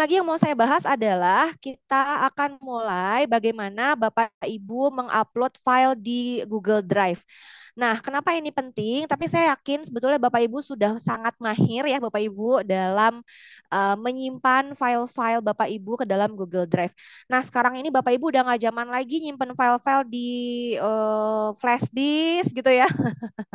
lagi yang mau saya bahas adalah kita akan mulai bagaimana Bapak Ibu mengupload file di Google Drive. Nah, kenapa ini penting? Tapi saya yakin sebetulnya Bapak Ibu sudah sangat mahir ya Bapak Ibu dalam uh, menyimpan file-file Bapak Ibu ke dalam Google Drive. Nah, sekarang ini Bapak Ibu udah nggak zaman lagi nyimpan file-file di uh, flash disk gitu ya.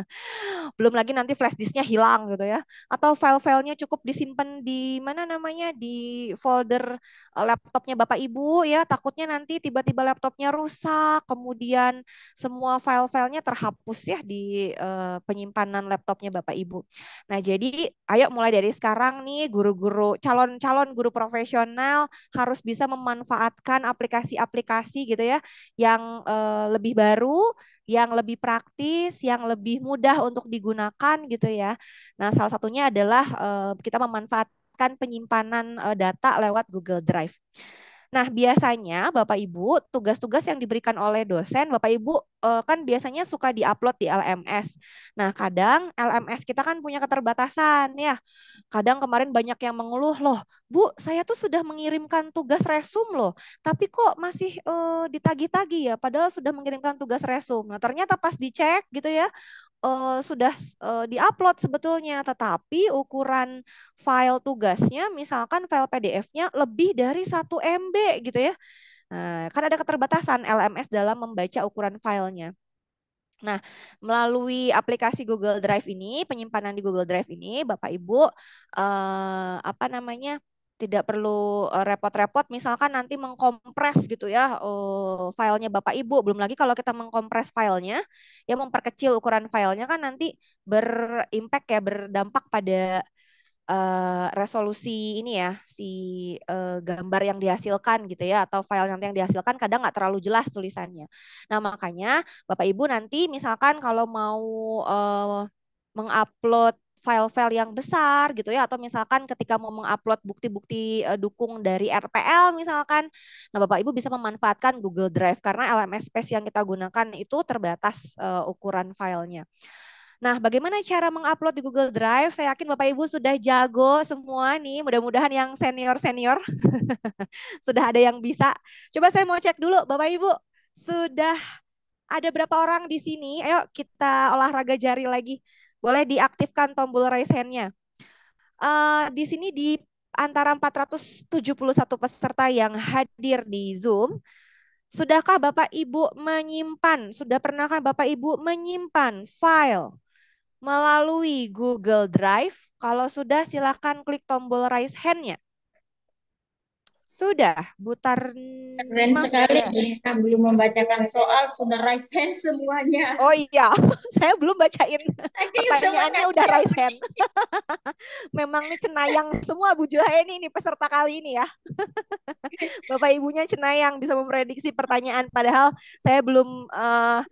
Belum lagi nanti flash disknya hilang gitu ya. Atau file-filenya cukup disimpan di mana namanya di folder laptopnya Bapak Ibu ya. Takutnya nanti tiba-tiba laptopnya rusak, kemudian semua file-filenya terhapus ya di uh, penyimpanan laptopnya Bapak Ibu. Nah, jadi ayo mulai dari sekarang nih guru-guru calon-calon guru profesional harus bisa memanfaatkan aplikasi-aplikasi gitu ya yang uh, lebih baru, yang lebih praktis, yang lebih mudah untuk digunakan gitu ya. Nah, salah satunya adalah uh, kita memanfaatkan penyimpanan uh, data lewat Google Drive. Nah, biasanya Bapak Ibu, tugas-tugas yang diberikan oleh dosen, Bapak Ibu eh, kan biasanya suka diupload di LMS. Nah, kadang LMS kita kan punya keterbatasan ya. Kadang kemarin banyak yang mengeluh, "Loh, Bu, saya tuh sudah mengirimkan tugas resum loh, tapi kok masih uh, ditagi-tagi ya padahal sudah mengirimkan tugas resum." Nah, ternyata pas dicek gitu ya, uh, sudah uh, diupload sebetulnya, tetapi ukuran file tugasnya, misalkan file PDF-nya lebih dari 1 MB gitu ya. Nah, kan ada keterbatasan LMS dalam membaca ukuran filenya. Nah, melalui aplikasi Google Drive ini, penyimpanan di Google Drive ini, Bapak Ibu, eh, apa namanya, tidak perlu eh, repot-repot misalkan nanti mengkompres gitu ya oh, filenya Bapak Ibu belum lagi kalau kita mengkompres filenya ya memperkecil ukuran filenya kan nanti berimpact ya berdampak pada Eh, resolusi ini ya si uh, gambar yang dihasilkan gitu ya atau file nanti yang dihasilkan kadang nggak terlalu jelas tulisannya. Nah makanya bapak ibu nanti misalkan kalau mau uh, mengupload file-file yang besar gitu ya atau misalkan ketika mau mengupload bukti-bukti uh, dukung dari RPL misalkan nah Bapak Ibu bisa memanfaatkan Google Drive karena LMS space yang kita gunakan itu terbatas uh, ukuran filenya. Nah, bagaimana cara mengupload di Google Drive? Saya yakin Bapak Ibu sudah jago semua nih. Mudah-mudahan yang senior-senior sudah ada yang bisa. Coba saya mau cek dulu Bapak Ibu. Sudah ada berapa orang di sini? Ayo kita olahraga jari lagi. Boleh diaktifkan tombol raise hand-nya. Uh, di sini di antara 471 peserta yang hadir di Zoom, sudahkah Bapak Ibu menyimpan, sudah pernahkah Bapak Ibu menyimpan file melalui Google Drive. Kalau sudah, silakan klik tombol raise hand-nya. Sudah, Butar. Keren sekali ya, belum membacakan soal, sudah raise hand semuanya. Oh iya, saya belum bacain. Pertanyaannya udah raise hand. Memang ini cenayang semua Bu ini, ini peserta kali ini ya. Bapak Ibunya cenayang bisa memprediksi pertanyaan, padahal saya belum... Uh,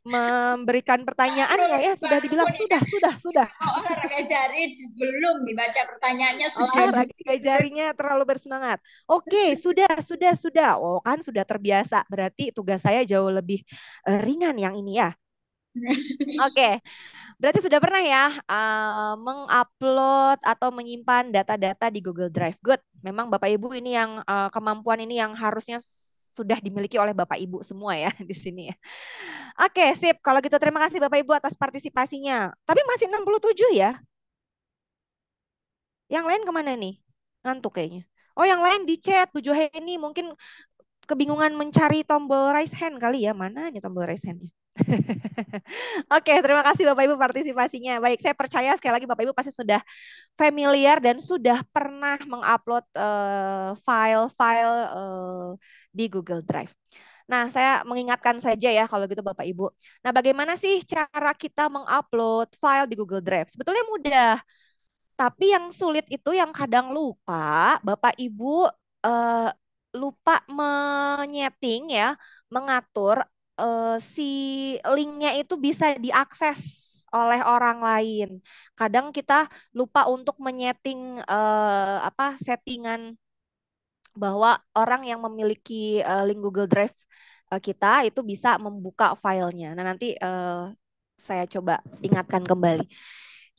memberikan pertanyaan ya, ya sudah dibilang sudah sudah sudah. Oh, olahraga jari belum dibaca pertanyaannya sudah. Olahraga jarinya terlalu bersemangat. Oke, sudah sudah sudah. Oh, kan sudah terbiasa. Berarti tugas saya jauh lebih eh, ringan yang ini ya. Oke, berarti sudah pernah ya uh, mengupload atau menyimpan data-data di Google Drive. Good. Memang Bapak Ibu ini yang uh, kemampuan ini yang harusnya sudah dimiliki oleh Bapak Ibu semua ya di sini ya. Oke, sip. Kalau gitu terima kasih Bapak Ibu atas partisipasinya. Tapi masih 67 ya. Yang lain kemana nih? Ngantuk kayaknya. Oh, yang lain di chat Bu Joheni mungkin kebingungan mencari tombol raise hand kali ya. Mana nih tombol raise hand-nya? Oke, terima kasih Bapak Ibu partisipasinya. Baik, saya percaya sekali lagi Bapak Ibu pasti sudah familiar dan sudah pernah mengupload uh, file-file uh, di Google Drive. Nah, saya mengingatkan saja ya kalau gitu Bapak Ibu. Nah, bagaimana sih cara kita mengupload file di Google Drive? Sebetulnya mudah. Tapi yang sulit itu yang kadang lupa, Bapak Ibu uh, lupa menyeting ya, mengatur uh, si linknya itu bisa diakses oleh orang lain. Kadang kita lupa untuk menyeting uh, eh, apa settingan bahwa orang yang memiliki uh, link Google Drive uh, kita itu bisa membuka filenya. Nah nanti uh, saya coba ingatkan kembali.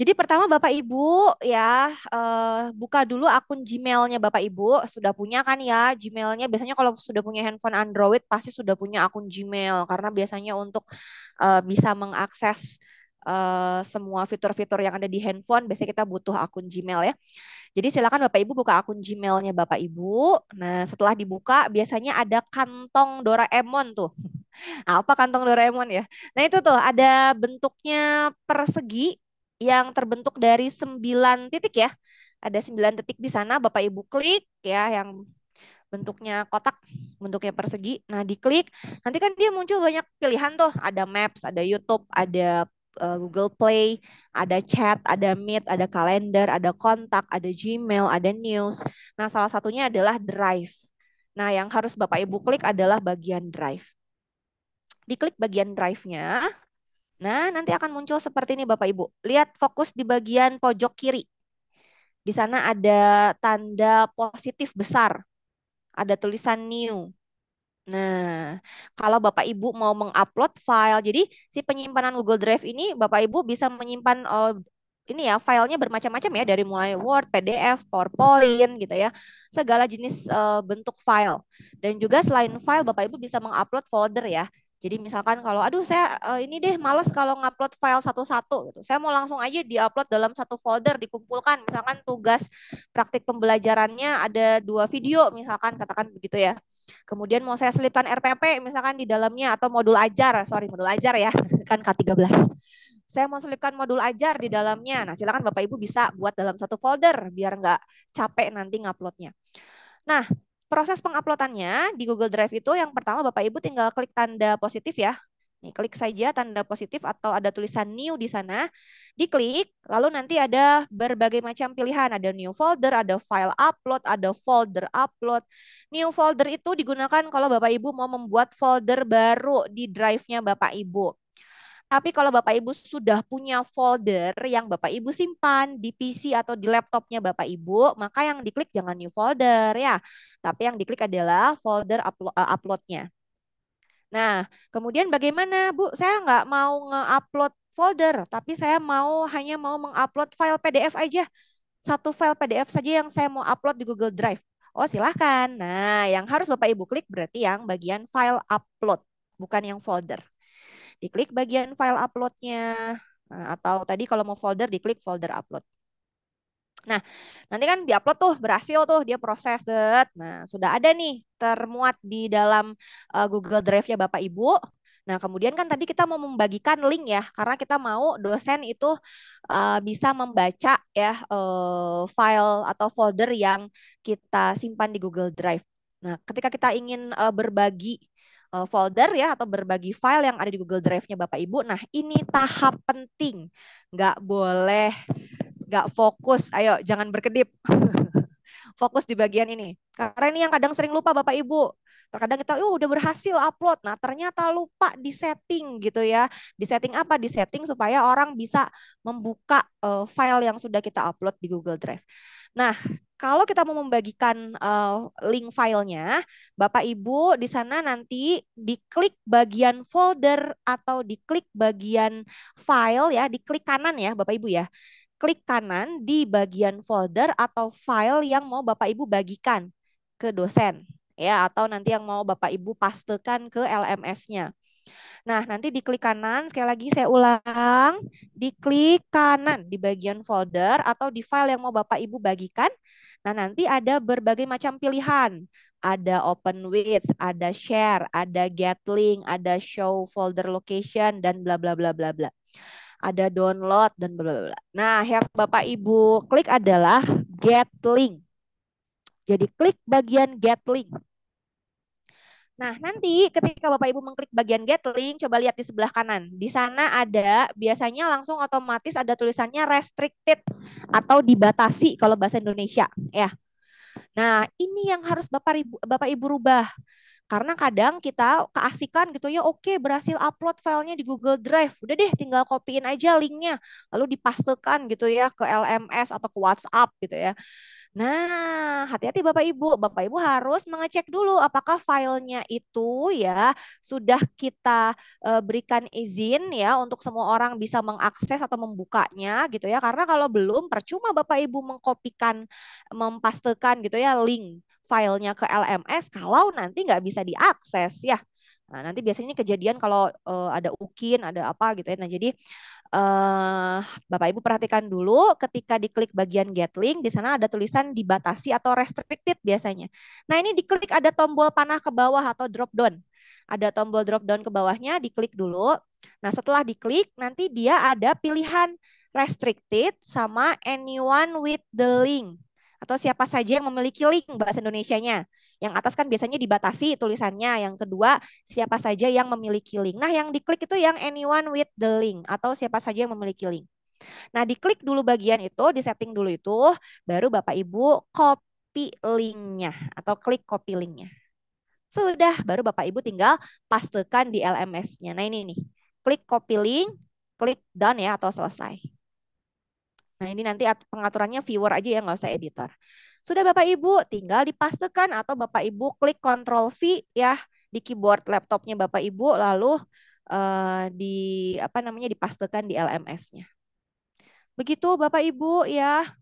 Jadi pertama Bapak Ibu ya uh, buka dulu akun Gmailnya Bapak Ibu sudah punya kan ya Gmailnya biasanya kalau sudah punya handphone Android pasti sudah punya akun Gmail karena biasanya untuk uh, bisa mengakses uh, semua fitur-fitur yang ada di handphone biasanya kita butuh akun Gmail ya. Jadi silakan Bapak Ibu buka akun Gmailnya Bapak Ibu. Nah setelah dibuka biasanya ada kantong Doraemon tuh. apa kantong Doraemon ya? Nah itu tuh ada bentuknya persegi yang terbentuk dari sembilan titik ya. Ada sembilan titik di sana, Bapak Ibu klik ya yang bentuknya kotak, bentuknya persegi. Nah, diklik, nanti kan dia muncul banyak pilihan tuh. Ada Maps, ada YouTube, ada eh, Google Play, ada chat, ada Meet, ada kalender, ada kontak, ada Gmail, ada news. Nah, salah satunya adalah Drive. Nah, yang harus Bapak Ibu klik adalah bagian Drive. Diklik bagian Drive-nya. Nah, nanti akan muncul seperti ini Bapak Ibu. Lihat fokus di bagian pojok kiri. Di sana ada tanda positif besar. Ada tulisan new. Nah, kalau Bapak Ibu mau mengupload file, jadi si penyimpanan Google Drive ini Bapak Ibu bisa menyimpan oh, ini ya filenya bermacam-macam ya dari mulai Word, PDF, PowerPoint gitu ya segala jenis uh, bentuk file dan juga selain file Bapak Ibu bisa mengupload folder ya jadi misalkan kalau aduh saya eh, ini deh males kalau ngupload file satu-satu gitu. Saya mau langsung aja diupload dalam satu folder dikumpulkan misalkan tugas praktik pembelajarannya ada dua video misalkan katakan begitu ya. Kemudian mau saya selipkan RPP misalkan di dalamnya atau modul ajar, sorry modul ajar ya, kan K13. Saya mau selipkan modul ajar di dalamnya. Nah, silakan Bapak Ibu bisa buat dalam satu folder biar nggak capek nanti nguploadnya. Nah, Proses penguploadannya di Google Drive itu yang pertama Bapak Ibu tinggal klik tanda positif ya. Nih, klik saja tanda positif atau ada tulisan new di sana. Diklik, lalu nanti ada berbagai macam pilihan. Ada new folder, ada file upload, ada folder upload. New folder itu digunakan kalau Bapak Ibu mau membuat folder baru di drive-nya Bapak Ibu. Tapi kalau Bapak Ibu sudah punya folder yang Bapak Ibu simpan di PC atau di laptopnya Bapak Ibu, maka yang diklik jangan new folder ya. Tapi yang diklik adalah folder upload, eh, uploadnya. Nah, kemudian bagaimana Bu? Saya nggak mau nge-upload folder, tapi saya mau hanya mau mengupload file PDF aja. Satu file PDF saja yang saya mau upload di Google Drive. Oh, silahkan. Nah, yang harus Bapak Ibu klik berarti yang bagian file upload, bukan yang folder diklik bagian file uploadnya. Nah, atau tadi kalau mau folder, diklik folder upload. Nah, nanti kan diupload tuh berhasil tuh dia proses. Nah, sudah ada nih termuat di dalam eh, Google drive ya Bapak Ibu. Nah, kemudian kan tadi kita mau membagikan link ya, karena kita mau dosen itu eh, bisa membaca ya eh, file atau folder yang kita simpan di Google Drive. Nah, ketika kita ingin berbagi Eh, folder ya atau berbagi file yang ada di Google Drive-nya Bapak Ibu. Nah, ini tahap penting. Nggak boleh nggak fokus. Ayo, jangan berkedip. fokus di bagian ini. Karena ini yang kadang sering lupa Bapak Ibu. Terkadang kita, oh udah berhasil upload. Nah, ternyata lupa di setting gitu ya. Di setting apa? Di setting supaya orang bisa membuka eh, file yang sudah kita upload di Google Drive. Nah, kalau kita mau membagikan uh, link filenya, Bapak Ibu di sana nanti diklik bagian folder atau diklik bagian file ya, diklik kanan ya Bapak Ibu ya. Klik kanan di bagian folder atau file yang mau Bapak Ibu bagikan ke dosen ya atau nanti yang mau Bapak Ibu pastekan ke LMS-nya. Nah, nanti diklik kanan, sekali lagi saya ulang, diklik kanan di bagian folder atau di file yang mau Bapak Ibu bagikan. Nah, nanti ada berbagai macam pilihan. Ada open with, ada share, ada get link ada show folder location, dan bla bla bla bla bla. Ada download, dan bla bla bla. Nah, yang Bapak Ibu klik adalah get link. Jadi klik bagian get link. Nah, nanti ketika Bapak Ibu mengklik bagian get link, coba lihat di sebelah kanan. Di sana ada biasanya langsung otomatis ada tulisannya restricted atau dibatasi kalau bahasa Indonesia, ya. Nah, ini yang harus Bapak Ibu Bapak Ibu rubah. Karena kadang kita keasikan gitu ya, oke berhasil upload filenya di Google Drive, udah deh tinggal copyin aja linknya, lalu dipastekan gitu ya ke LMS atau ke WhatsApp gitu ya. Nah, hati-hati Bapak Ibu. Bapak Ibu harus mengecek dulu apakah filenya itu ya sudah kita e, berikan izin ya untuk semua orang bisa mengakses atau membukanya gitu ya. Karena kalau belum percuma Bapak Ibu mengkopikan, mempastekan gitu ya link filenya ke LMS kalau nanti nggak bisa diakses ya. Nah, nanti biasanya ini kejadian kalau uh, ada ukin, ada apa gitu ya. Nah, jadi uh, Bapak Ibu perhatikan dulu ketika diklik bagian get link, di sana ada tulisan dibatasi atau restricted biasanya. Nah, ini diklik ada tombol panah ke bawah atau drop down. Ada tombol drop down ke bawahnya, diklik dulu. Nah, setelah diklik, nanti dia ada pilihan restricted sama anyone with the link atau siapa saja yang memiliki link bahasa Indonesianya. Yang atas kan biasanya dibatasi tulisannya. Yang kedua, siapa saja yang memiliki link. Nah, yang diklik itu yang anyone with the link atau siapa saja yang memiliki link. Nah, diklik dulu bagian itu, di setting dulu itu, baru Bapak Ibu copy linknya atau klik copy linknya. Sudah, baru Bapak Ibu tinggal pastekan di LMS-nya. Nah, ini nih. Klik copy link, klik done ya atau selesai. Nah ini nanti pengaturannya viewer aja ya, nggak usah editor. Sudah Bapak Ibu, tinggal dipastekan atau Bapak Ibu klik Ctrl V ya di keyboard laptopnya Bapak Ibu, lalu uh, di apa namanya dipastekan di LMS-nya. Begitu Bapak Ibu ya.